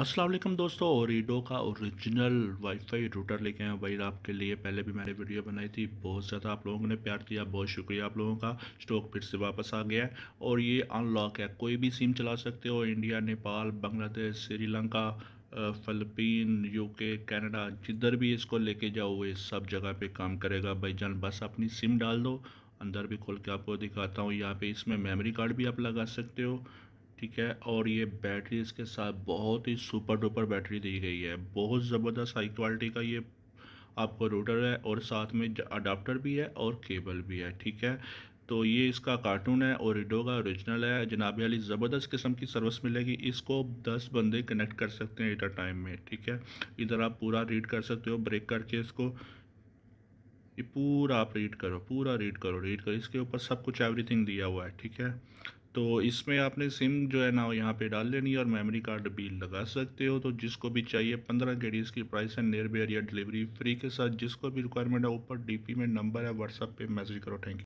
अस्सलाम वालेकुम दोस्तों ओरिडो का ओरिजिनल वाईफाई रूटर लेके आया भाई आपके लिए पहले भी मैंने वीडियो बनाई थी बहुत ज़्यादा आप लोगों ने प्यार दिया बहुत शुक्रिया आप लोगों का स्टॉक फिर से वापस आ गया है और ये अनलॉक है कोई भी सिम चला सकते हो India Nepal Bangladesh Sri Lanka Philippine UK Canada जिधर भी इसको लेके जाओ ये सब जगह पर काम करेगा भाई जान बस अपनी सिम डाल दो अंदर भी खोल के आपको दिखाता हूँ यहाँ पे इसमें मेमोरी कार्ड भी आप लगा सकते हो ठीक है और ये बैटरी इसके साथ बहुत ही सुपर डुपर बैटरी दी गई है बहुत ज़बरदस्त हाई क्वालिटी का ये आपको रूटर है और साथ में अडाप्टर भी है और केबल भी है ठीक है तो ये इसका कार्टून है और रिडो का ओरिजिनल है जनाब अली ज़बरदस्त किस्म की सर्विस मिलेगी इसको दस बंदे कनेक्ट कर सकते हैं एट अ टाइम में ठीक है इधर आप पूरा रीड कर सकते हो ब्रेक करके इसको ये पूरा आप रीड करो पूरा रीड करो रीड करो इसके ऊपर सब कुछ एवरीथिंग दिया हुआ है ठीक है तो इसमें आपने सिम जो है ना यहाँ पे डाल लेनी है और मेमोरी कार्ड भी लगा सकते हो तो जिसको भी चाहिए पंद्रह के डी इसकी प्राइस है नियर बेयर या डिलीवरी फ्री के साथ जिसको भी रिक्वायरमेंट है ऊपर डीपी में नंबर है व्हाट्सअप पे मैसेज करो थैंक यू